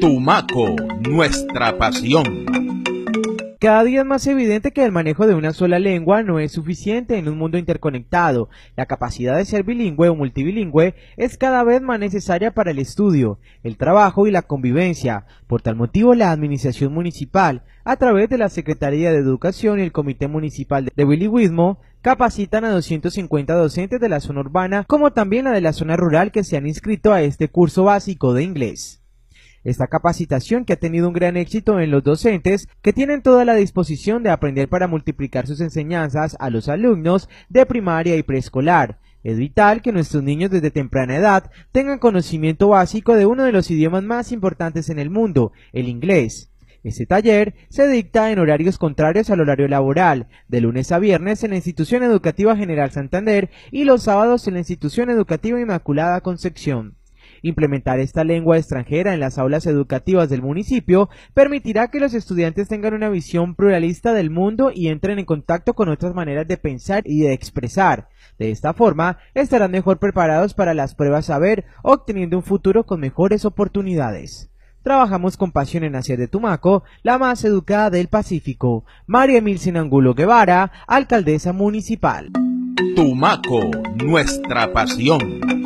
Tumaco, nuestra pasión. Cada día es más evidente que el manejo de una sola lengua no es suficiente en un mundo interconectado. La capacidad de ser bilingüe o multilingüe es cada vez más necesaria para el estudio, el trabajo y la convivencia. Por tal motivo, la Administración Municipal, a través de la Secretaría de Educación y el Comité Municipal de Bilingüismo, capacitan a 250 docentes de la zona urbana como también la de la zona rural que se han inscrito a este curso básico de inglés. Esta capacitación que ha tenido un gran éxito en los docentes que tienen toda la disposición de aprender para multiplicar sus enseñanzas a los alumnos de primaria y preescolar. Es vital que nuestros niños desde temprana edad tengan conocimiento básico de uno de los idiomas más importantes en el mundo, el inglés. Este taller se dicta en horarios contrarios al horario laboral, de lunes a viernes en la Institución Educativa General Santander y los sábados en la Institución Educativa Inmaculada Concepción. Implementar esta lengua extranjera en las aulas educativas del municipio permitirá que los estudiantes tengan una visión pluralista del mundo y entren en contacto con otras maneras de pensar y de expresar. De esta forma, estarán mejor preparados para las pruebas saber, obteniendo un futuro con mejores oportunidades. Trabajamos con pasión en Asia de Tumaco, la más educada del Pacífico. María Emil Angulo Guevara, alcaldesa municipal. Tumaco, nuestra pasión.